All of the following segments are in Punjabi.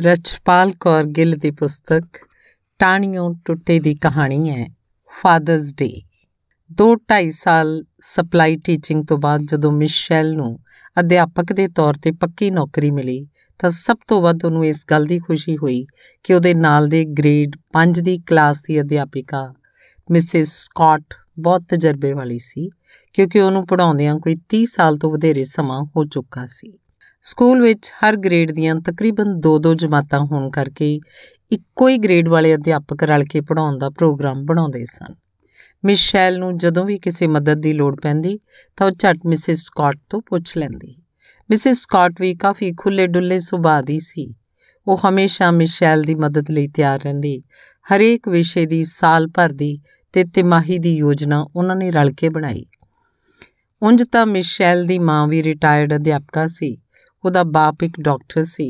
ਰਚਪਾਲ ਕੌਰ ਗਿੱਲ ਦੀ ਪੁਸਤਕ ਟਾਣੀਆਂ ਟੁੱਟੇ ਦੀ ਕਹਾਣੀ ਹੈ ਫਾਦਰਸ ਡੇ 2.5 ਸਾਲ ਸਪਲਾਈ ਟੀਚਿੰਗ ਤੋਂ ਬਾਅਦ ਜਦੋਂ ਮਿਸ਼ੈਲ ਨੂੰ ਅਧਿਆਪਕ ਦੇ ਤੌਰ ਤੇ ਪੱਕੀ ਨੌਕਰੀ ਮਿਲੀ ਤਾਂ ਸਭ ਤੋਂ ਵੱਧ ਉਹਨੂੰ ਇਸ ਗੱਲ ਦੀ ਖੁਸ਼ੀ ਹੋਈ ਕਿ ਉਹਦੇ ਨਾਲ ਦੇ ਗ੍ਰੇਡ 5 ਦੀ ਕਲਾਸ ਦੀ ਅਧਿਆਪਿਕਾ ਮਿਸਿਸ ਸਕਾਟ ਬਹੁਤ ਤਜਰਬੇ ਵਾਲੀ ਸੀ ਕਿਉਂਕਿ ਉਹਨੂੰ ਪੜਾਉਂਦਿਆਂ ਕੋਈ 30 ਸਾਲ ਤੋਂ ਵਧੇਰੇ ਸਮਾਂ ਹੋ ਚੁੱਕਾ ਸੀ ਸਕੂਲ ਵਿੱਚ ਹਰ ਗ੍ਰੇਡ ਦੀਆਂ ਤਕਰੀਬਨ 2-2 ਜਮਾਤਾਂ ਹੋਣ ਕਰਕੇ ਇੱਕੋ ਹੀ ਗ੍ਰੇਡ ਵਾਲੇ ਅਧਿਆਪਕ ਰਲ ਕੇ ਪੜਾਉਣ ਦਾ ਪ੍ਰੋਗਰਾਮ ਬਣਾਉਂਦੇ ਸਨ ਮਿਸ਼ੈਲ ਨੂੰ ਜਦੋਂ ਵੀ ਕਿਸੇ ਮਦਦ ਦੀ ਲੋੜ ਪੈਂਦੀ ਤਾਂ ਉਹ ਛੱਟ ਮਿਸਿਸ ਸਕਾਟ ਤੋਂ ਪੁੱਛ ਲੈਂਦੀ ਮਿਸਿਸ ਸਕਾਟ ਵੀ ਕਾਫੀ ਖੁੱਲੇ-ਡੁੱਲੇ ਸੁਭਾਅ ਦੀ ਸੀ ਉਹ ਹਮੇਸ਼ਾ ਮਿਸ਼ੈਲ ਦੀ ਮਦਦ ਲਈ ਤਿਆਰ ਰਹਿੰਦੀ ਹਰੇਕ ਵਿਸ਼ੇ ਦੀ ਸਾਲ ਭਰ ਦੀ ਤੇ ਤਿਮਾਹੀ ਦੀ ਯੋਜਨਾ ਉਹਨਾਂ ਨੇ ਰਲ ਕੇ ਬਣਾਈ ਉਂਝ ਤਾਂ ਮਿਸ਼ੈਲ ਦੀ ਮਾਂ ਵੀ ਰਿਟਾਇਰਡ ਅਧਿਆਪਕਾ ਸੀ ਉਹਦਾ ਬਾਪ ਇੱਕ ਡਾਕਟਰ ਸੀ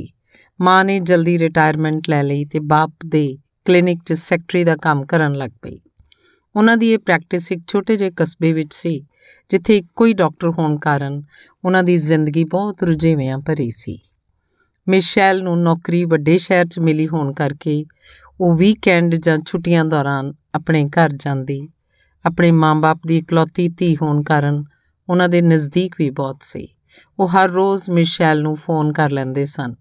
ਮਾਂ ਨੇ ਜਲਦੀ ਰਿਟਾਇਰਮੈਂਟ ਲੈ ਲਈ ਤੇ ਬਾਪ ਦੇ ਕਲੀਨਿਕ 'ਚ ਸੈਕਟਰੀ ਦਾ ਕੰਮ ਕਰਨ ਲੱਗ ਪਈ ਉਹਨਾਂ ਦੀ ਇਹ ਪ੍ਰੈਕਟਿਸ ਇੱਕ ਛੋਟੇ ਜਿਹੇ ਕਸਬੇ ਵਿੱਚ ਸੀ ਜਿੱਥੇ ਇੱਕੋ ਹੀ ਡਾਕਟਰ ਹੋਣ ਕਾਰਨ ਉਹਨਾਂ ਦੀ ਜ਼ਿੰਦਗੀ ਬਹੁਤ ਰੁਝੇਵਿਆਂ ਭਰੀ ਸੀ ਮਿਸ਼ੈਲ ਨੂੰ ਨੌਕਰੀ ਵੱਡੇ ਸ਼ਹਿਰ 'ਚ ਮਿਲੀ ਹੋਣ ਕਰਕੇ ਉਹ ਵੀਕਐਂਡ ਜਾਂ ਛੁੱਟੀਆਂ ਦੌਰਾਨ ਆਪਣੇ ਘਰ ਜਾਂਦੀ ਆਪਣੇ ਮਾਂ-ਬਾਪ ਦੀ ਇਕਲੌਤੀ ਧੀ ਹੋਣ ਕਾਰਨ ਉਹਨਾਂ ਦੇ ਨਜ਼ਦੀਕ ਵੀ ਬਹੁਤ ਸੀ ਉਹ ਹਰ ਰੋਜ਼ ਮਿਸ਼ੈਲ ਨੂੰ ਫੋਨ ਕਰ ਲੈਂਦੇ ਸਨ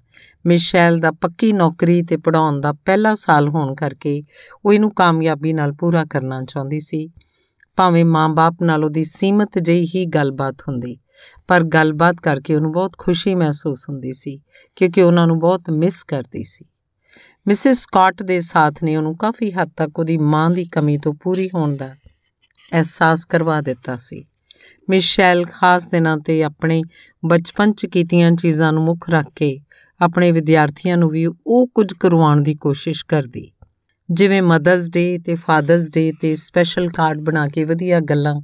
ਮਿਸ਼ੈਲ ਦਾ ਪੱਕੀ ਨੌਕਰੀ ਤੇ ਪੜਾਉਣ ਦਾ ਪਹਿਲਾ ਸਾਲ ਹੋਣ ਕਰਕੇ ਉਹ ਇਹਨੂੰ ਕਾਮਯਾਬੀ ਨਾਲ ਪੂਰਾ ਕਰਨਾ ਚਾਹੁੰਦੀ ਸੀ ਭਾਵੇਂ ਮਾਂ-ਬਾਪ ਨਾਲ ਉਹਦੀ ਸੀਮਤ ਜਿਹੀ ਹੀ ਗੱਲਬਾਤ ਹੁੰਦੀ ਪਰ ਗੱਲਬਾਤ ਕਰਕੇ ਉਹਨੂੰ ਬਹੁਤ ਖੁਸ਼ੀ ਮਹਿਸੂਸ ਹੁੰਦੀ ਸੀ ਕਿਉਂਕਿ ਉਹਨਾਂ ਨੂੰ ਬਹੁਤ ਮਿਸ ਕਰਦੀ ਸੀ ਮਿਸਿਸ ਸਕਾਟ ਦੇ ਸਾਥ ਨੇ ਉਹਨੂੰ ਕਾਫੀ ਹੱਦ ਤੱਕ ਉਹਦੀ ਮਾਂ ਦੀ ਕਮੀ ਤੋਂ ਪੂਰੀ ਹੋਣ ਦਾ ਅਹਿਸਾਸ ਕਰਵਾ ਦਿੱਤਾ ਸੀ ਮਿਸ਼ੈਲ ਖਾਸ ਦਿਨਾਂ ਤੇ ਆਪਣੇ ਬਚਪਨ 'ਚ ਕੀਤੀਆਂ ਚੀਜ਼ਾਂ ਨੂੰ ਮੁੱਖ ਰੱਖ ਕੇ ਆਪਣੇ ਵਿਦਿਆਰਥੀਆਂ ਨੂੰ ਵੀ ਉਹ ਕੁਝ ਕਰਵਾਉਣ ਦੀ ਕੋਸ਼ਿਸ਼ ਕਰਦੀ ਜਿਵੇਂ ਮਦਰਸ ਡੇ ਤੇ ਫਾਦਰਸ ਡੇ ਤੇ ਸਪੈਸ਼ਲ ਕਾਰਡ ਬਣਾ ਕੇ ਵਧੀਆ ਗੱਲਾਂ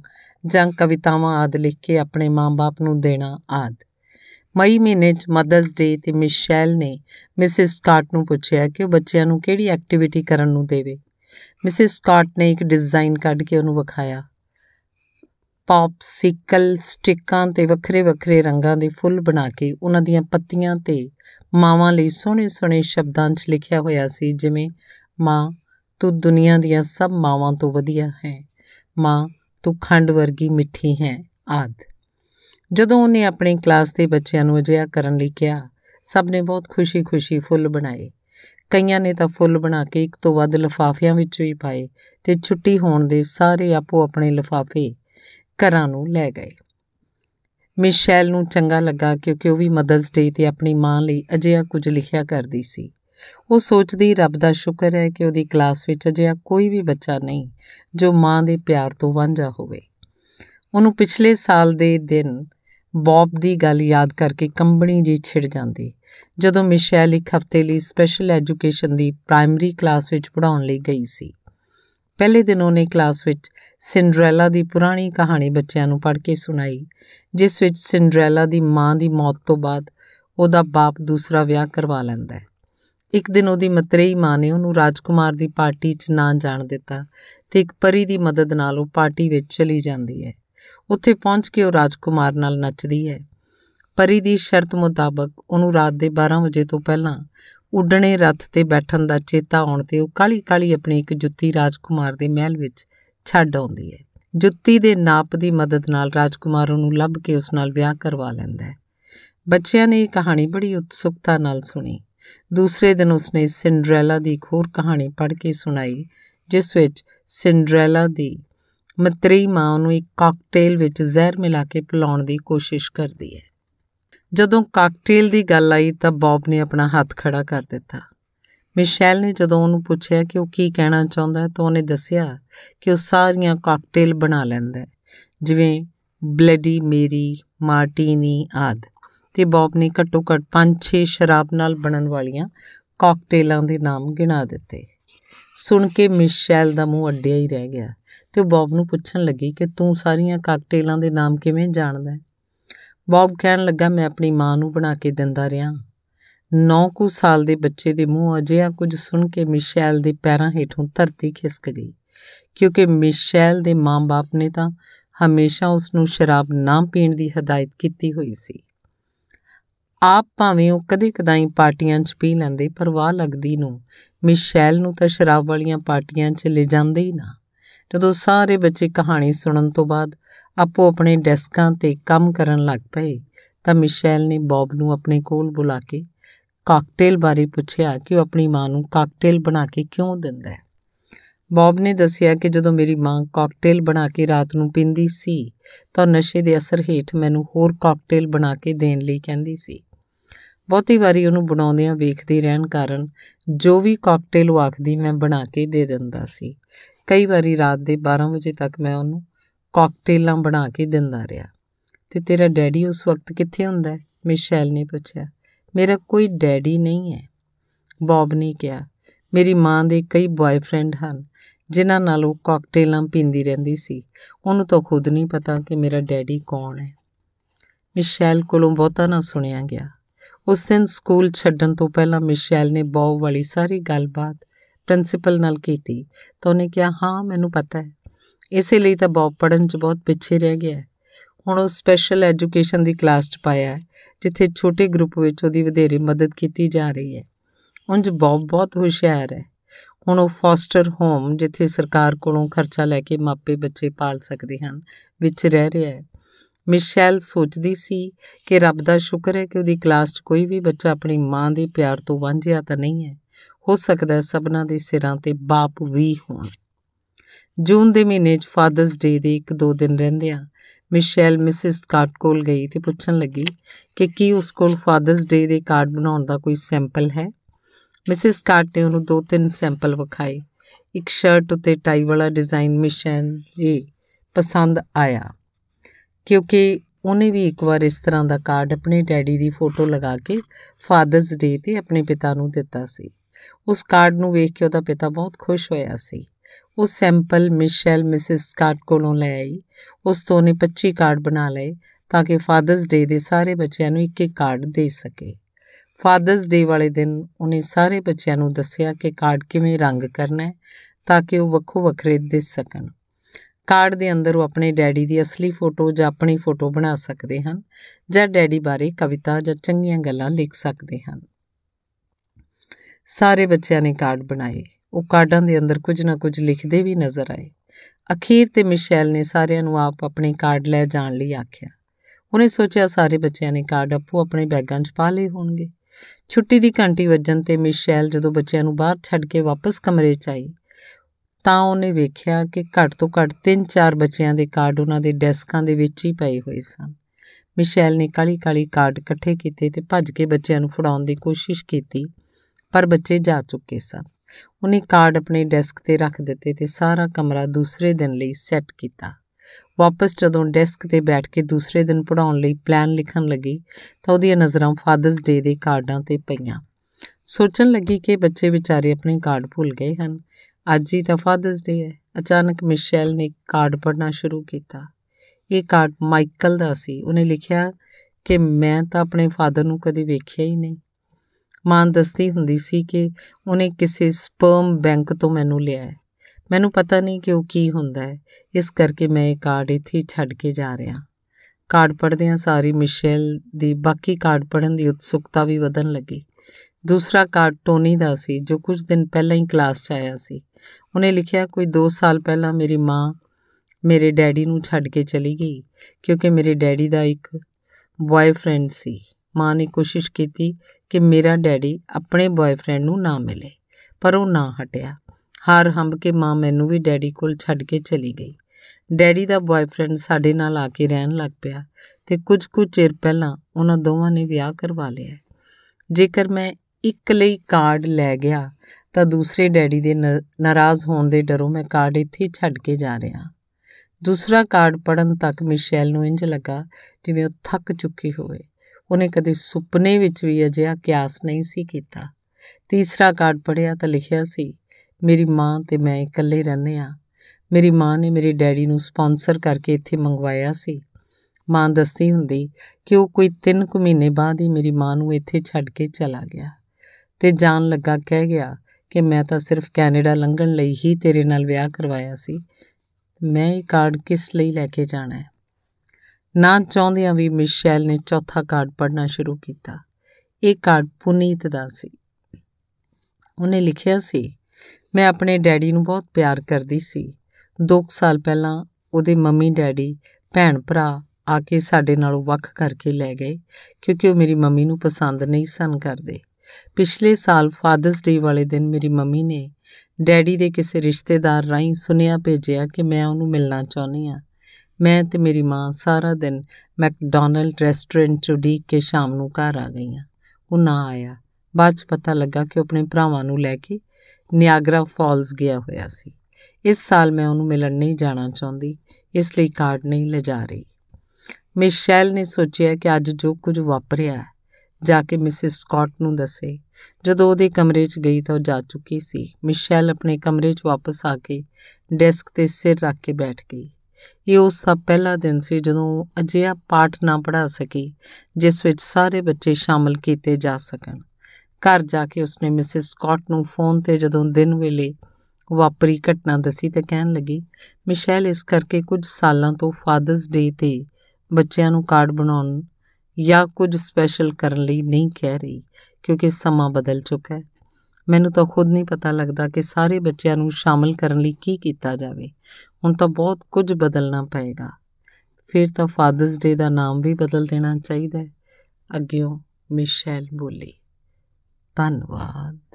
ਜਾਂ ਕਵਿਤਾਵਾਂ ਆਦ ਲਿਖ ਕੇ ਆਪਣੇ ਮਾਂ-ਬਾਪ ਨੂੰ ਦੇਣਾ ਆਦ ਮਈ ਮਹੀਨੇ 'ਚ ਮਦਰਸ ਡੇ ਤੇ ਮਿਸ਼ੈਲ ਨੇ ਮਿਸਿਸ ਸਕਾਟ ਨੂੰ ਪੁੱਛਿਆ ਕਿ ਉਹ ਬੱਚਿਆਂ ਨੂੰ ਕਿਹੜੀ ਐਕਟੀਵਿਟੀ ਕਰਨ ਨੂੰ ਦੇਵੇ ਮਿਸਿਸ ਸਕਾਟ ਨੇ ਇੱਕ ਡਿਜ਼ਾਈਨ ਕੱਢ ਕੇ ਉਹਨੂੰ ਵਿਖਾਇਆ ਪੌਪਸਿਕਲ ਸਟਿਕਾਂ ਤੇ ਵੱਖਰੇ-ਵੱਖਰੇ ਰੰਗਾਂ ਦੇ ਫੁੱਲ ਬਣਾ ਕੇ ਉਹਨਾਂ ਦੀਆਂ ਪੱਤੀਆਂ ਤੇ ਮਾਵਾਂ ਲਈ ਸੋਹਣੇ-ਸੋਹਣੇ ਸ਼ਬਦਾਂ 'ਚ ਲਿਖਿਆ ਹੋਇਆ ਸੀ ਜਿਵੇਂ ਮਾਂ ਤੂੰ ਦੁਨੀਆ ਦੀਆਂ ਸਭ ਮਾਵਾਂ ਤੋਂ ਵਧੀਆ ਹੈ ਮਾਂ ਤੂੰ ਖੰਡ ਵਰਗੀ ਮਿੱਠੀ ਹੈ ਆਦ ਜਦੋਂ ਉਹਨੇ ਆਪਣੀ ਕਲਾਸ ਦੇ ਬੱਚਿਆਂ ਨੂੰ ਅਜਿਹਾ ਕਰਨ ਲਈ ਕਿਹਾ ਸਭ ਨੇ ਬਹੁਤ ਖੁਸ਼ੀ-ਖੁਸ਼ੀ ਫੁੱਲ ਬਣਾਏ ਕਈਆਂ ਨੇ ਤਾਂ ਫੁੱਲ ਬਣਾ ਕੇ ਇੱਕ ਤੋਂ ਵੱਧ ਲਫਾਫਿਆਂ ਵਿੱਚ ਵੀ ਪਾਏ ਤੇ ਛੁੱਟੀ ਹੋਣ ਦੇ ਸਾਰੇ ਆਪੋ ਆਪਣੇ ਲਫਾਫੇ ਘਰਾਂ ਨੂੰ ਲੈ ਗਏ ਮਿਸ਼ੈਲ ਨੂੰ ਚੰਗਾ ਲੱਗਾ ਕਿਉਂਕਿ ਉਹ ਵੀ ਮਦਰਸ ਡੇ ਤੇ ਆਪਣੀ ਮਾਂ ਲਈ ਅਜਿਹਾ ਕੁਝ ਲਿਖਿਆ ਕਰਦੀ ਸੀ ਉਹ ਸੋਚਦੀ ਰੱਬ ਦਾ ਸ਼ੁਕਰ ਹੈ ਕਿ ਉਹਦੀ ਕਲਾਸ ਵਿੱਚ ਅਜਿਹਾ ਕੋਈ ਵੀ ਬੱਚਾ ਨਹੀਂ ਜੋ ਮਾਂ ਦੇ ਪਿਆਰ ਤੋਂ ਵਾਂਝਾ ਹੋਵੇ ਉਹਨੂੰ ਪਿਛਲੇ ਸਾਲ ਦੇ ਦਿਨ ਬੌਬ ਦੀ ਗੱਲ ਯਾਦ ਕਰਕੇ ਕੰਬਣੀ ਜੀ ਛਿੜ ਜਾਂਦੀ ਜਦੋਂ ਮਿਸ਼ੈਲ ਇੱਕ ਹਫ਼ਤੇ ਲਈ ਸਪੈਸ਼ਲ ਐਜੂਕੇਸ਼ਨ ਦੀ ਪ੍ਰਾਇਮਰੀ ਕਲਾਸ ਵਿੱਚ ਪੜਾਉਣ ਲਈ ਗਈ ਸੀ ਪਹਿਲੇ ਦਿਨ ਉਹਨੇ ਕਲਾਸ ਵਿੱਚ ਸਿੰਡਰੈਲਾ ਦੀ ਪੁਰਾਣੀ ਕਹਾਣੀ ਬੱਚਿਆਂ ਨੂੰ ਪੜ੍ਹ ਕੇ ਸੁਣਾਈ ਜਿਸ ਵਿੱਚ ਸਿੰਡਰੈਲਾ ਦੀ ਮਾਂ ਦੀ ਮੌਤ ਤੋਂ ਬਾਅਦ ਉਹਦਾ ਬਾਪ ਦੂਸਰਾ ਵਿਆਹ ਕਰਵਾ ਲੈਂਦਾ ਹੈ ਇੱਕ ਦਿਨ ਉਹਦੀ ਮਤਰੇਈ ਮਾਂ ਨੇ ਉਹਨੂੰ ਰਾਜਕੁਮਾਰ ਦੀ ਪਾਰਟੀ 'ਚ ਨਾ ਜਾਣ ਦਿੱਤਾ ਤੇ ਇੱਕ ਪਰੀ ਦੀ ਮਦਦ ਨਾਲ ਉਹ ਪਾਰਟੀ ਵਿੱਚ ਚਲੀ ਜਾਂਦੀ ਹੈ ਉੱਥੇ ਪਹੁੰਚ ਕੇ ਉਹ ਰਾਜਕੁਮਾਰ ਨਾਲ ਨੱਚਦੀ ਹੈ ਪਰੀ ਦੀ ਸ਼ਰਤ ਮੁਤਾਬਕ ਉਹਨੂੰ ਰਾਤ ਦੇ 12 ਵਜੇ ਤੋਂ ਪਹਿਲਾਂ ਉੱਡਣੇ ਰੱਥ ਤੇ ਬੈਠਣ ਦਾ ਚੇਤਾ ਆਉਣ ਤੇ ਉਹ ਕਾਲੀ-ਕਾਲੀ ਆਪਣੀ ਇੱਕ ਜੁੱਤੀ ਰਾਜਕੁਮਾਰ ਦੇ ਮਹਿਲ ਵਿੱਚ ਛੱਡ ਆਉਂਦੀ ਹੈ ਜੁੱਤੀ ਦੇ ਨਾਪ ਦੀ ਮਦਦ ਨਾਲ ਰਾਜਕੁਮਾਰ ਨੂੰ ਲੱਭ ਕੇ ਉਸ ਨਾਲ ਵਿਆਹ ਕਰਵਾ ਲੈਂਦਾ ਹੈ ਬੱਚਿਆਂ ਨੇ ਇਹ ਕਹਾਣੀ ਬੜੀ ਉਤਸੁਕਤਾ ਨਾਲ ਸੁਣੀ ਦੂਸਰੇ ਦਿਨ ਉਸਨੇ ਸਿੰਡਰੈਲਾ ਦੀ ਇੱਕ ਹੋਰ ਕਹਾਣੀ ਪੜ੍ਹ ਕੇ ਸੁਣਾਈ ਜਿਸ ਵਿੱਚ ਸਿੰਡਰੈਲਾ ਦੀ ਮਤਰੀ ਮਾਂ ਨੂੰ ਇੱਕ ਕਾਕਟੇਲ ਵਿੱਚ ਜ਼ਹਿਰ ਮਿਲਾ ਕੇ ਪਿਲਾਉਣ ਦੀ ਕੋਸ਼ਿਸ਼ ਕਰਦੀ ਹੈ ਜਦੋਂ ਕਾਕਟੇਲ ਦੀ ਗੱਲ ਆਈ ਤਾਂ ਬੌਬ ਨੇ ਆਪਣਾ ਹੱਥ ਖੜਾ ਕਰ ਦਿੱਤਾ ਮਿਸ਼ੈਲ ਨੇ ਜਦੋਂ ਉਹਨੂੰ ਪੁੱਛਿਆ ਕਿ ਉਹ ਕੀ ਕਹਿਣਾ ਚਾਹੁੰਦਾ ਹੈ ਤਾਂ ਉਹਨੇ ਦੱਸਿਆ ਕਿ ਉਹ ਸਾਰੀਆਂ ਕਾਕਟੇਲ ਬਣਾ ਲੈਂਦਾ ਹੈ ਜਿਵੇਂ ਬਲੈਡੀ ਮੇਰੀ ਮਾਰਟੀਨੀ ਆਦ ਤੇ ਬੌਬ ਨੇ ਘੱਟੋ ਘੱਟ 5-6 ਸ਼ਰਾਬ ਨਾਲ ਬਣਨ ਵਾਲੀਆਂ ਕਾਕਟੇਲਾਂ ਦੇ ਨਾਮ ਗਿਣਾ ਦਿੱਤੇ ਸੁਣ ਕੇ ਮਿਸ਼ੈਲ ਦਾ ਮੂੰਹ ਅੱਡਿਆ ਹੀ ਰਹਿ ਗਿਆ ਤੇ ਉਹ ਬੌਬ ਨੂੰ ਪੁੱਛਣ ਲੱਗੀ ਕਿ ਤੂੰ ਸਾਰੀਆਂ ਕਾਕਟੇਲਾਂ ਦੇ ਨਾਮ ਕਿਵੇਂ ਜਾਣਦਾ ਹੈ ਬੌਬ ਕਹਿਣ ਲੱਗਾ ਮੈਂ ਆਪਣੀ ਮਾਂ ਨੂੰ ਬਣਾ ਕੇ ਦਿੰਦਾ ਰਿਹਾ 9 ਕੁ ਸਾਲ ਦੇ ਬੱਚੇ ਦੇ ਮੂੰਹ ਅਜਿਹਾ ਕੁਝ ਸੁਣ ਕੇ ਮਿਸ਼ੈਲ ਦੇ ਪੈਰਾਂ ਹੇਠੋਂ ਧਰਤੀ ਖਿਸਕ ਗਈ ਕਿਉਂਕਿ ਮਿਸ਼ੈਲ ਦੇ ਮਾਂ-ਬਾਪ ਨੇ ਤਾਂ ਹਮੇਸ਼ਾ ਉਸ ਨੂੰ ਸ਼ਰਾਬ ਨਾ ਪੀਣ ਦੀ ਹਦਾਇਤ ਕੀਤੀ ਹੋਈ ਸੀ ਆਪ ਭਾਵੇਂ ਉਹ ਕਦੇ ਕਦਾਈਂ ਪਾਰਟੀਆਂ 'ਚ ਪੀ ਲੈਂਦੇ ਪਰ ਵਾਹ ਲੱਗਦੀ ਨੂੰ ਮਿਸ਼ੈਲ ਨੂੰ ਤਾਂ ਸ਼ਰਾਬ ਵਾਲੀਆਂ ਪਾਰਟੀਆਂ 'ਚ ਲੈ ਜਾਂਦੇ ਹੀ ਨਾ ਜਦੋਂ ਸਾਰੇ ਬੱਚੇ ਕਹਾਣੀ ਸੁਣਨ ਤੋਂ ਬਾਅਦ ਆਪੋ ਆਪਣੇ ਡੈਸਕਾਂ ਤੇ ਕੰਮ ਕਰਨ ਲੱਗ ਪਏ ਤਾਂ ਮਿਸ਼ੈਲ ਨੇ ਬੌਬ ਨੂੰ ਆਪਣੇ ਕੋਲ ਬੁਲਾ ਕੇ ਕਾਕਟੇਲ ਬਾਰੇ ਪੁੱਛਿਆ ਕਿ ਉਹ ਆਪਣੀ ਮਾਂ ਨੂੰ ਕਾਕਟੇਲ ਬਣਾ ਕੇ ਕਿਉਂ ਦਿੰਦਾ ਹੈ ਬੌਬ ਨੇ ਦੱਸਿਆ ਕਿ ਜਦੋਂ ਮੇਰੀ ਮਾਂ ਕਾਕਟੇਲ ਬਣਾ ਕੇ ਰਾਤ ਨੂੰ ਪੀਂਦੀ ਸੀ ਤਾਂ ਨਸ਼ੇ ਦੇ ਅਸਰ ਹੇਠ ਮੈਨੂੰ ਹੋਰ ਕਾਕਟੇਲ ਬਣਾ ਕੇ ਦੇਣ ਲਈ ਕਹਿੰਦੀ ਸੀ ਬਹੁਤੀ ਵਾਰੀ ਉਹਨੂੰ ਬਣਾਉਂਦਿਆਂ ਵੇਖਦੇ ਰਹਿਣ ਕਾਰਨ ਜੋ ਵੀ ਕਾਕਟੇਲ ਉਹ ਆਖਦੀ ਮੈਂ ਬਣਾ ਕੇ ਦੇ ਦਿੰਦਾ ਸੀ ਕਈ ਵਾਰੀ ਰਾਤ ਦੇ 12 ਵਜੇ ਤੱਕ ਮੈਂ ਉਹਨੂੰ ਕਾਕਟੇਲਾਂ ਬਣਾ ਕੇ ਦਿੰਦਾ ਰਿਹਾ ਤੇ ਤੇਰਾ ਡੈਡੀ ਉਸ ਵਕਤ ਕਿੱਥੇ ਹੁੰਦਾ ਹੈ ਮਿਸ਼ੈਲ ਨੇ ਪੁੱਛਿਆ ਮੇਰਾ ਕੋਈ ਡੈਡੀ ਨਹੀਂ ਹੈ ਬੌਬ ਨੇ ਕਿਹਾ ਮੇਰੀ ਮਾਂ ਦੇ ਕਈ ਬॉयਫ੍ਰੈਂਡ ਹਨ ਜਿਨ੍ਹਾਂ ਨਾਲ ਉਹ ਕਾਕਟੇਲਾਂ ਪੀਂਦੀ ਰਹਿੰਦੀ ਸੀ ਉਹਨੂੰ ਤਾਂ ਖੁਦ ਨਹੀਂ ਪਤਾ ਕਿ ਮੇਰਾ ਡੈਡੀ ਕੌਣ ਹੈ ਮਿਸ਼ੈਲ ਕੋਲੋਂ ਬਹੁਤਾ ਨਾ ਸੁਣਿਆ ਗਿਆ ਉਸ ਦਿਨ ਸਕੂਲ ਛੱਡਣ ਤੋਂ ਪਹਿਲਾਂ ਮਿਸ਼ੈਲ ਨੇ ਬੌਬ ਵਾਲੀ ਸਾਰੀ ਗੱਲਬਾਤ ਪ੍ਰਿੰਸੀਪਲ ਨਾਲ ਕੀਤੀ ਤਾਂ ਉਹਨੇ ਕਿਹਾ ਹਾਂ ਮੈਨੂੰ ਪਤਾ ਹੈ ਇਸੇ ਲਈ ਤਾਂ ਬੌਬ ਪੜਨ 'ਚ ਬਹੁਤ ਪਿੱਛੇ ਰਹਿ ਗਿਆ ਹੁਣ ਉਹ ਸਪੈਸ਼ਲ ਐਜੂਕੇਸ਼ਨ ਦੀ ਕਲਾਸ 'ਚ ਪਾਇਆ ਹੈ ਜਿੱਥੇ ਛੋਟੇ ਗਰੁੱਪ ਵਿੱਚ ਉਹਦੀ ਵਧੇਰੇ ਮਦਦ ਕੀਤੀ ਜਾ ਰਹੀ ਹੈ ਉੰਜ ਬੌਬ ਬਹੁਤ ਹੁਸ਼ਿਆਰ ਹੈ ਹੁਣ ਉਹ ਫੋਸਟਰ ਹੋਮ ਜਿੱਥੇ ਸਰਕਾਰ ਕੋਲੋਂ ਖਰਚਾ ਲੈ ਕੇ ਮਾਪੇ ਬੱਚੇ ਪਾਲ ਸਕਦੇ ਹਨ ਵਿੱਚ ਰਹਿ ਰਿਹਾ ਹੈ ਮਿਸ਼ੈਲ ਸੋਚਦੀ ਸੀ ਕਿ ਰੱਬ ਦਾ ਸ਼ੁਕਰ ਹੈ ਕਿ ਉਹਦੀ ਕਲਾਸ 'ਚ ਕੋਈ ਵੀ ਬੱਚਾ ਆਪਣੀ ਮਾਂ ਦੇ ਪਿਆਰ ਤੋਂ ਵਾਂਝਿਆ ਤਾਂ ਨਹੀਂ ਹੈ ਹੋ ਸਕਦਾ ਸਭਨਾ ਦੇ ਸਿਰਾਂ ਤੇ ਬਾਪ ਵੀ ਹੋਣ ਜੂਨ ਦੇ ਮਹੀਨੇ 'ਚ ਫਾਦਰਸ ਡੇ ਦੇ ਇੱਕ ਦੋ ਦਿਨ ਰਹਿੰਦੇ ਆ ਮਿਸ਼ੈਲ ਮਿਸਿਸ ਕਾਰਟ ਕੋਲ ਗਈ ਤੇ ਪੁੱਛਣ ਲੱਗੀ ਕਿ ਕੀ ਉਸ ਕੋਲ ਫਾਦਰਸ ਡੇ ਦੇ ਕਾਰਡ ਬਣਾਉਣ ਦਾ ਕੋਈ ਸੈਂਪਲ ਹੈ ਮਿਸਿਸ ਕਾਰਟ ਨੇ ਉਹਨੂੰ ਦੋ ਤਿੰਨ ਸੈਂਪਲ ਵਿਖਾਏ ਇੱਕ ਸ਼ਰਟ ਉੱਤੇ ਟਾਈ ਵਾਲਾ ਡਿਜ਼ਾਈਨ ਮਿਸ਼ੈਲ ਇਹ ਪਸੰਦ ਆਇਆ ਕਿਉਂਕਿ ਉਹਨੇ ਵੀ ਇੱਕ ਵਾਰ ਇਸ ਤਰ੍ਹਾਂ ਦਾ ਕਾਰਡ ਆਪਣੇ ਡੈਡੀ ਦੀ ਫੋਟੋ ਲਗਾ ਕੇ ਫਾਦਰਸ ਡੇ ਤੇ ਆਪਣੇ ਪਿਤਾ ਨੂੰ ਦਿੱਤਾ ਸੀ ਉਸ ਕਾਰਡ ਨੂੰ ਵੇਖ ਕੇ ਉਹਦਾ ਪਿਤਾ ਬਹੁਤ ਖੁਸ਼ ਹੋਇਆ ਸੀ ਉਹ ਸੈਂਪਲ ਮਿਸ਼ੈਲ ਮਿਸਿਸ ਕਾਰਡ ਕੋਲੋਂ ਲੈ ਆਈ ਉਸ ਤੋਂ ਨੇ 25 ਕਾਰਡ ਬਣਾ ਲਏ ਤਾਂ ਕਿ ਫਾਦਰਸ ਡੇ ਦੇ ਸਾਰੇ ਬੱਚਿਆਂ ਨੂੰ ਇੱਕ ਇੱਕ ਕਾਰਡ ਦੇ ਸਕੇ ਫਾਦਰਸ ਡੇ ਵਾਲੇ ਦਿਨ ਉਹਨੇ ਸਾਰੇ ਬੱਚਿਆਂ ਨੂੰ ਦੱਸਿਆ ਕਿ ਕਾਰਡ ਕਿਵੇਂ ਰੰਗ ਕਰਨਾ ਹੈ ਤਾਂ ਕਿ ਉਹ ਵੱਖੋ ਵੱਖਰੇ ਦਿਸ ਸਕਣ ਕਾਰਡ ਦੇ ਅੰਦਰ ਉਹ ਆਪਣੇ ਡੈਡੀ ਦੀ ਅਸਲੀ ਫੋਟੋ ਜਾਂ ਆਪਣੀ ਫੋਟੋ ਬਣਾ ਸਕਦੇ ਹਨ ਜਾਂ ਡੈਡੀ ਬਾਰੇ ਕਵਿਤਾ ਜਾਂ ਚੰਗੀਆਂ ਗੱਲਾਂ ਲਿਖ ਸਕਦੇ ਹਨ ਸਾਰੇ ਬੱਚਿਆਂ ਨੇ ਕਾਰਡ ਬਣਾਏ ਉਹ ਕਾਰਡਾਂ ਦੇ ਅੰਦਰ ਕੁਝ ਨਾ ਕੁਝ ਲਿਖਦੇ ਵੀ ਨਜ਼ਰ ਆਏ ਅਖੀਰ ਤੇ ਮਿਸ਼ੈਲ ਨੇ ਸਾਰਿਆਂ ਨੂੰ ਆਪ ਆਪਣੇ ਕਾਰਡ ਲੈ ਜਾਣ ਲਈ ਆਖਿਆ ਉਹਨੇ ਸੋਚਿਆ ਸਾਰੇ ਬੱਚਿਆਂ ਨੇ ਕਾਰਡ ਆਪੋ ਆਪਣੇ ਬੈਗਾਂ 'ਚ ਪਾ ਲਏ ਹੋਣਗੇ ਛੁੱਟੀ ਦੀ ਘੰਟੀ ਵੱਜਣ ਤੇ ਮਿਸ਼ੈਲ ਜਦੋਂ ਬੱਚਿਆਂ ਨੂੰ ਬਾਹਰ ਛੱਡ ਕੇ ਵਾਪਸ ਕਮਰੇ 'ਚ ਆਈ ਤਾਂ ਉਹਨੇ ਵੇਖਿਆ ਕਿ ਘੱਟ ਤੋਂ ਘੱਟ 3-4 ਬੱਚਿਆਂ ਦੇ ਕਾਰਡ ਉਹਨਾਂ ਦੇ ਡੈਸਕਾਂ ਦੇ ਵਿੱਚ ਹੀ ਪਏ ਹੋਏ ਸਨ ਮਿਸ਼ੈਲ ਨੇ ਕਾਲੀ-ਕਾਲੀ ਕਾਰਡ ਇਕੱਠੇ ਕੀਤੇ ਤੇ ਭੱਜ ਕੇ ਬੱਚਿਆਂ ਨੂੰ ਫੜਾਉਣ ਦੀ ਕੋਸ਼ਿਸ਼ ਕੀਤੀ ਪਰ ਬੱਚੇ ਜਾ ਚੁੱਕੇ ਸਨ ਉਹਨੇ ਕਾਰਡ ਆਪਣੇ ਡੈਸਕ ਤੇ ਰੱਖ ਦਿੱਤੇ ਤੇ ਸਾਰਾ ਕਮਰਾ ਦੂਸਰੇ ਦਿਨ ਲਈ ਸੈੱਟ ਕੀਤਾ ਵਾਪਸ ਜਦੋਂ ਡੈਸਕ ਤੇ ਬੈਠ ਕੇ ਦੂਸਰੇ ਦਿਨ ਪੜਾਉਣ ਲਈ ਪਲਾਨ ਲਿਖਣ ਲੱਗੀ ਤਾਂ ਉਹਦੀਆਂ ਨਜ਼ਰਾਂ ਫਾਦਰਸ ਡੇ ਦੇ ਕਾਰਡਾਂ ਤੇ ਪਈਆਂ ਸੋਚਣ ਲੱਗੀ ਕਿ ਬੱਚੇ ਵਿਚਾਰੇ ਆਪਣੇ ਕਾਰਡ ਭੁੱਲ ਗਏ ਹਨ ਅੱਜ ਹੀ ਤਾਂ ਫਾਦਰਸ ਡੇ ਹੈ ਅਚਾਨਕ ਮਿਸ਼ੈਲ ਨੇ ਕਾਰਡ ਪੜਨਾ ਸ਼ੁਰੂ ਕੀਤਾ ਇਹ ਕਾਰਡ ਮਾਈਕਲ ਦਾ ਸੀ ਉਹਨੇ ਲਿਖਿਆ ਕਿ ਮੈਂ ਤਾਂ ਆਪਣੇ ਫਾਦਰ ਨੂੰ ਕਦੇ ਵੇਖਿਆ ਹੀ ਨਹੀਂ ਮਾਂ ਦੱਸਦੀ ਹੁੰਦੀ ਸੀ ਕਿ ਉਹਨੇ ਕਿਸੇ ਸਪਰਮ ਬੈਂਕ ਤੋਂ ਮੈਨੂੰ ਲਿਆ ਹੈ ਮੈਨੂੰ ਪਤਾ ਨਹੀਂ ਕਿ ਉਹ ਕੀ ਹੁੰਦਾ ਹੈ ਇਸ ਕਰਕੇ ਮੈਂ ਇਹ ਕਾਰਡ ਇੱਥੇ ਛੱਡ ਕੇ ਜਾ ਰਿਹਾ ਕਾਰਡ ਪੜ੍ਹਦਿਆਂ ਸਾਰੀ ਮਿਸ਼ੇਲ ਦੀ ਬਾਕੀ ਕਾਰਡ ਪੜਨ ਦੀ ਉਤਸੁਕਤਾ ਵੀ ਵਧਣ ਲੱਗੀ ਦੂਸਰਾ ਕਾਰਡ ਟੋਨੀ ਦਾ ਸੀ ਜੋ ਕੁਝ ਦਿਨ ਪਹਿਲਾਂ ਹੀ ਕਲਾਸ 'ਚ ਆਇਆ ਸੀ ਉਹਨੇ ਲਿਖਿਆ ਕੋਈ 2 ਸਾਲ ਪਹਿਲਾਂ ਮੇਰੀ ਮਾਂ ਮੇਰੇ ਡੈਡੀ ਨੂੰ ਛੱਡ ਕੇ ਚਲੀ ਗਈ ਕਿਉਂਕਿ ਮੇਰੇ ਡੈਡੀ ਦਾ ਇੱਕ ਬॉयਫ੍ਰੈਂਡ ਸੀ ਮਾਂ ਨੇ ਕੋਸ਼ਿਸ਼ ਕੀਤੀ ਕਿ ਮੇਰਾ ਡੈਡੀ ਆਪਣੇ ਬॉयਫ੍ਰੈਂਡ ਨੂੰ ਨਾ ਮਿਲੇ ਪਰ ਉਹ ਨਾ ਹਟਿਆ ਹਰ ਹੰਬ ਕੇ ਮਾਂ ਮੈਨੂੰ ਵੀ ਡੈਡੀ ਕੋਲ ਛੱਡ ਕੇ ਚਲੀ ਗਈ ਡੈਡੀ ਦਾ ਬॉयਫ੍ਰੈਂਡ ਸਾਡੇ ਨਾਲ ਆ ਕੇ ਰਹਿਣ ਲੱਗ ਪਿਆ ਤੇ ਕੁਝ ਕੁ ਚਿਰ ਪਹਿਲਾਂ ਉਹਨਾਂ ਦੋਵਾਂ ਨੇ ਵਿਆਹ ਕਰਵਾ ਲਿਆ ਜੇਕਰ ਮੈਂ ਇੱਕ ਲਈ ਕਾਰਡ ਲੈ ਗਿਆ ਤਾਂ ਦੂਸਰੇ ਡੈਡੀ ਦੇ ਨਾਰਾਜ਼ ਹੋਣ ਦੇ ਡਰੋਂ ਮੈਂ ਕਾਰਡ ਇੱਥੇ ਛੱਡ ਕੇ ਜਾ ਰਿਹਾ ਦੂਸਰਾ ਕਾਰਡ ਪੜਨ ਤੱਕ ਮਿਸ਼ੈਲ ਨੂੰ ਇੰਜ ਲੱਗਾ ਜਿਵੇਂ ਉਹ ਥੱਕ ਚੁੱਕੀ ਹੋਵੇ ਉਹਨੇ ਕਦੇ ਸੁਪਨੇ ਵਿੱਚ ਵੀ ਅਜਿਹਾ ਕਿਆਸ ਨਹੀਂ ਸੀ ਕੀਤਾ ਤੀਸਰਾ ਕਾਰਡ ਪੜਿਆ ਤਾਂ ਲਿਖਿਆ ਸੀ ਮੇਰੀ ਮਾਂ ਤੇ ਮੈਂ ਇਕੱਲੇ ਰਹਿੰਦੇ ਆ ਮੇਰੀ ਮਾਂ ਨੇ ਮੇਰੇ ਡੈਡੀ ਨੂੰ ਸਪான்ਸਰ ਕਰਕੇ ਇੱਥੇ ਮੰਗਵਾਇਆ ਸੀ ਮਾਂ ਦੱਸਦੀ ਹੁੰਦੀ ਕਿ ਉਹ ਕੋਈ 3 ਕੁ ਮਹੀਨੇ ਬਾਅਦ ਹੀ ਮੇਰੀ ਮਾਂ ਨੂੰ ਇੱਥੇ ਛੱਡ ਕੇ ਚਲਾ ਗਿਆ ਤੇ ਜਾਣ ਲੱਗਾ ਕਹਿ ਗਿਆ ਕਿ ਮੈਂ ਤਾਂ ਸਿਰਫ ਕੈਨੇਡਾ ਲੰਘਣ ਲਈ ਹੀ ਤੇਰੇ ਨਾਲ ਵਿਆਹ ਕਰਵਾਇਆ ਸੀ ਮੈਂ ਇਹ ਕਾਰਡ ਕਿਸ ਲਈ ਲੈ ਕੇ ਜਾਣਾ ਹੈ ਨਾ ਚਾਹੁੰਦਿਆਂ ਵੀ ਮਿਸ਼ੈਲ ਨੇ ਚੌਥਾ ਕਾਰਡ ਪੜਨਾ ਸ਼ੁਰੂ ਕੀਤਾ ਇਹ ਕਾਰਡ ਪੁਨੀਤ ਦਾ ਸੀ ਉਹਨੇ ਲਿਖਿਆ ਸੀ ਮੈਂ ਆਪਣੇ ਡੈਡੀ ਨੂੰ ਬਹੁਤ ਪਿਆਰ ਕਰਦੀ ਸੀ 2 ਸਾਲ ਪਹਿਲਾਂ ਉਹਦੇ ਮੰਮੀ ਡੈਡੀ ਭੈਣ ਭਰਾ ਆ ਕੇ ਸਾਡੇ ਨਾਲੋਂ ਵੱਖ ਕਰਕੇ ਲੈ ਗਏ ਕਿਉਂਕਿ ਉਹ ਮੇਰੀ ਮੰਮੀ ਨੂੰ ਪਸੰਦ ਨਹੀਂ ਸਨ ਕਰਦੇ ਪਿਛਲੇ ਸਾਲ ਫਾਦਰਸ ਡੇ ਵਾਲੇ ਦਿਨ ਮੇਰੀ ਮੰਮੀ ਨੇ ਡੈਡੀ ਦੇ ਕਿਸੇ ਰਿਸ਼ਤੇਦਾਰ ਰਾਹੀਂ ਸੁਨੇਹਾ ਭੇਜਿਆ ਕਿ ਮੈਂ ਉਹਨੂੰ ਮਿਲਣਾ ਚਾਹੁੰਦੀ ਹਾਂ ਮੈਂ ਤੇ ਮੇਰੀ ਮਾਂ ਸਾਰਾ ਦਿਨ ਮੈਕਡੋਨਲਡ ਰੈਸਟੋਰੈਂਟ ਚ ਡੀ ਕੇ ਸ਼ਾਮ ਨੂੰ ਘਰ ਆ ਗਈਆਂ ਉਹ ਨਾ ਆਇਆ ਬਾਅਦ ਚ ਪਤਾ ਲੱਗਾ ਕਿ ਆਪਣੇ ਭਰਾਵਾਂ ਨੂੰ ਲੈ ਕੇ ਨਿਆਗਰਾ ਫਾਲਸ ਗਿਆ ਹੋਇਆ ਸੀ ਇਸ ਸਾਲ ਮੈਂ ਉਹਨੂੰ ਮਿਲਣ ਨਹੀਂ ਜਾਣਾ ਚਾਹੁੰਦੀ ਇਸ ਲਈ ਕਾਰਡ ਨਹੀਂ ਲਿਜਾ ਰਹੀ ਮਿਸ਼ੈਲ ਨੇ ਸੋਚਿਆ ਕਿ ਅੱਜ ਜੋ ਕੁਝ ਵਾਪਰਿਆ ਜਾ ਕੇ ਮਿਸਿਸ ਸਕਾਟ ਨੂੰ ਦੱਸੇ ਜਦੋਂ ਉਹਦੇ ਕਮਰੇ 'ਚ ਗਈ ਤਾਂ ਉਹ ਜਾ ਚੁੱਕੀ ਸੀ ਮਿਸ਼ੈਲ ਆਪਣੇ ਕਮਰੇ 'ਚ ਵਾਪਸ ਆ ਕੇ ਡੈਸਕ ਤੇ ਸਿਰ ਰੱਖ ਕੇ ਬੈਠ ਗਈ ਇਹ ਉਸ ਦਾ ਪਹਿਲਾ ਦਿਨ ਸੀ ਜਦੋਂ ਅਜਿਹਾ ਪਾਠ ਨਾ ਪੜਾ ਸਕੀ ਜਿਸ ਵਿੱਚ ਸਾਰੇ ਬੱਚੇ ਸ਼ਾਮਲ ਕੀਤੇ ਜਾ ਸਕਣ ਘਰ ਜਾ ਕੇ ਉਸਨੇ ਮਿਸਿਸ ਸਕਾਟ ਨੂੰ ਫੋਨ ਤੇ ਜਦੋਂ ਦਿਨ ਵੇਲੇ ਵਾਪਰੀ ਘਟਨਾ ਦੱਸੀ ਤੇ ਕਹਿਣ ਲੱਗੀ ਮਿਸ਼ੈਲ ਇਸ ਕਰਕੇ ਕੁਝ ਸਾਲਾਂ ਤੋਂ ਫਾਦਰਸ ਡੇ ਤੇ ਬੱਚਿਆਂ ਨੂੰ ਕਾਰਡ ਬਣਾਉਣ ਜਾਂ ਕੁਝ ਸਪੈਸ਼ਲ ਕਰਨ ਲਈ ਨਹੀਂ ਕਹਿ ਰਹੀ ਕਿਉਂਕਿ ਸਮਾਂ ਬਦਲ ਚੁੱਕਾ ਹੈ ਮੈਨੂੰ ਤਾਂ ਖੁਦ ਨਹੀਂ ਪਤਾ ਲੱਗਦਾ ਕਿ ਸਾਰੇ ਬੱਚਿਆਂ ਨੂੰ ਸ਼ਾਮਲ ਕਰਨ ਲਈ ਕੀ ਕੀਤਾ ਜਾਵੇ ਹੁਣ ਤਾਂ ਬਹੁਤ ਕੁਝ ਬਦਲਣਾ ਪਏਗਾ ਫਿਰ ਤਾਂ ਫਾਦਰਸ ਡੇ ਦਾ ਨਾਮ ਵੀ ਬਦਲ ਦੇਣਾ ਚਾਹੀਦਾ ਹੈ ਅੱਗਿਓਂ ਮਿਸ਼ੈਲ ਬੋਲੀ ਧੰਨਵਾਦ